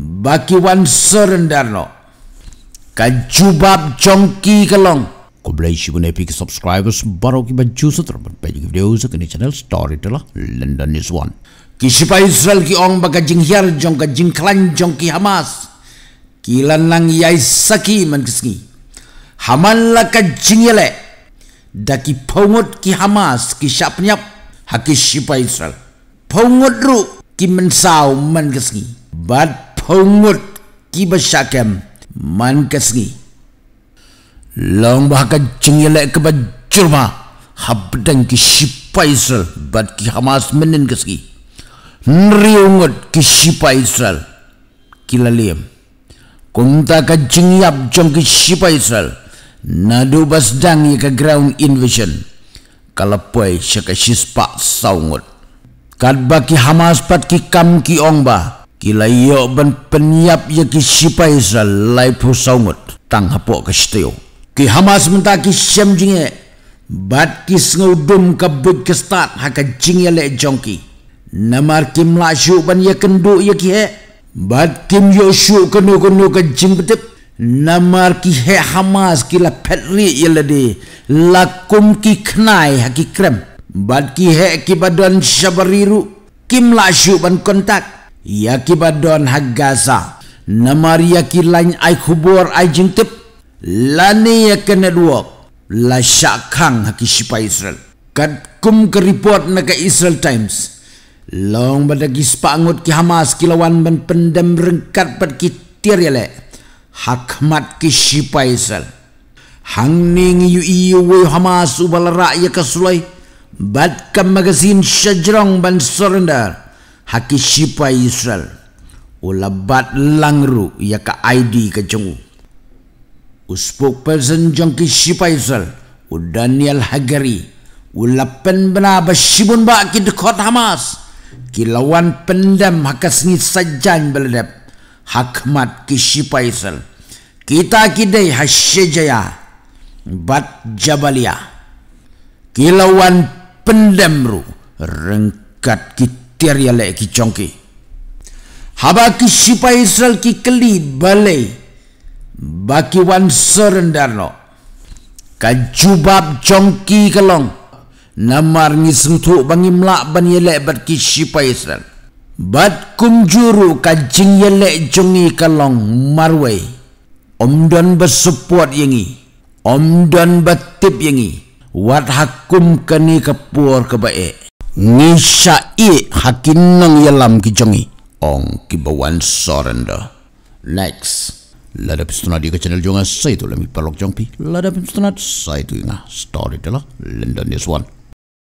bagi Wan Serendarno. Kan jubab congki kelong. Kau boleh isi pun epic subscribers baru kita baju setelah berpajuk video sekini channel story telah London is one. Kisipa Israel ki ong baga jing hiar jong ka jing klan jong ki Hamas. Kilan lang yai saki man kesengi. Haman la ka jing yale. Daki pungut ki Hamas ki syapnyap haki Israel. Pungut ru ki mensau man kesengi. But hungut kibasakem man kesengi. Long bahkan cengilek ke bajurma habdan ki sipai Israel bat ki Hamas menin kesengi. Nri hungut ki sipai Israel kilaliam. Kunta ka cengiap jom ki sipai Israel nadu basdang ke ground invasion kalapoy syaka sispa saungut. Kadba ki Hamas pat ki kam ki ongbah Kila iyo ban penyap ya ki sipai sa laipu saungut tang hapo ka stio. Ki hamas menta ki siam jingye. Bat ki sengudum ka bud ha ka start haka jingye le jongki. Namar ki melaksu ban ya kendu ya ki he. Bat ki myo syu kenu kenu ka jing betip. Namar ki he hamas ki la petri ya ledi. Lakum ki kenai haki krem. Bat ki he ki badan syabariru. Kim lasyu ban kontak yaki badon haggasa namari yaki lain ai kubur ai jintip lani ya kena dua la syakang haki sipa israel Kad kum ke report na ke israel times long bada gispa angut ki hamas kilawan ban pendam rengkat pat ki tir yale hakmat ki sipa israel hang ning yu iyo we hamas ubal raya ke sulai bat kam magazin syajrong ban surrender haki shipa Israel ulabat oh, langru ya ka ID ka jengu u oh, spokesperson jong ki Israel u oh, Daniel Hagari u lapen bena basibun ba ki dekot Hamas ki lawan pendam haka sengi sajan beledep hakmat ki shipa Israel kita kidai hasyajaya bat jabalia kilawan pendemru rengkat kita terialle ki chonki haba ki sipai israel ki kli balai baki wan serendarno kan jubab chonki kelong namar ni sentu bangi mlak ban yele bat ki sipai israel bat kum juru kan yele jungi kelong marwei om don besupuat yingi om don batip yingi wat hakum kani kepur kebaik Nisha i hakin nang yalam ki jengi ong ki bawan sorenda next lada pistuna di ke channel jonga saya tu lami palok jongpi. pi lada pistuna sai tu na story dela london this one